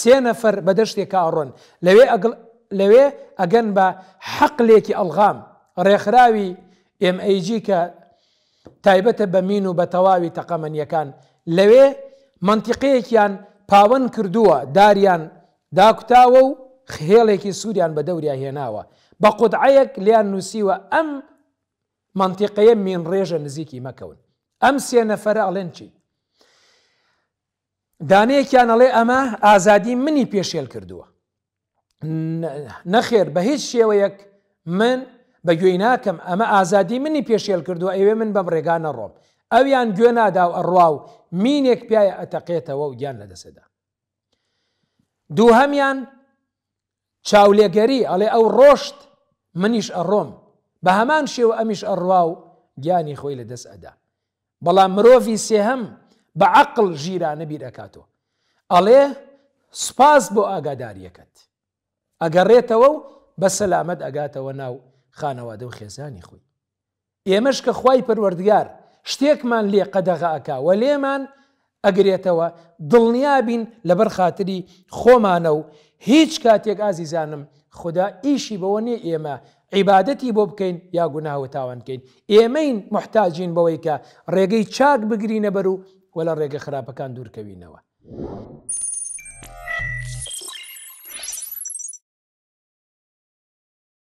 سێ نەفەر بە دەشتێکا ئەڕۆن لەوێ لەوێ ئەگەن بە حەقلێکی ئەلغام ڕێکخراوی MAG کە تایبەتە بە مین و بە تەواوی تەقەمەنیەکان لەوێ منتیقەیەکیان پاوەن کردووە داریان داکتاوە و خێڵێکی سووریان بە دەوریا هێناوە بە قودعەک لیان نووسیوە ئەم منتیقەیە مین ڕێژە نزیکی مەکەون ئەم سێ نەفەرە ئەڵێن چی دانەیەکیان ئەڵێ ئەمە ئازادی منی پێشێل کردووە نەخێر بە هیچ شێوەیەک من بە گوێی ناکەم ئەمە ئازادی منی پێشێل کردووە ئەوێ من بەم ڕێگانە ڕۆم ئەویان گوێ نادا و ئەڕوا و مینێک پیاە ئەتەقێتەوە و گیان لەدەسەدا دووهمیان چاولێگەری ئەڵێ ئەو ڕۆشت منیش ئەڕۆم بە هەمان شێوە ئەمیش ئەڕوا و گیانی خۆی لە دەست ئەدا بەڵام مرۆڤی سێهم بە عقل ژیرانە بیرەکاتەوە ئەڵێ سپاس بۆ ئاگاداریەکەت ئەگەڕێتەوە و بە سەلامت ئەگاتەوە ناو خانەوادە و خێزانی خۆی ئێمەش کە خی پەروەردگار شتێکمان لێ قەدەغاکەوە لێمان ئەگرێتەوە دڵنیابین لەبەر خااتری خۆمانە و هیچ کاتێک ئازیزانم خدا ئیشی بەوە نێ ئێمە عیباەتی بۆ بکەین یا گوناوە تاوانکەین ئێمەین محتاجین بەوەی کە ڕێگەی چاک بگرینە بەر و وە لە ڕێگە خراپەکان دوورکەوینەوە.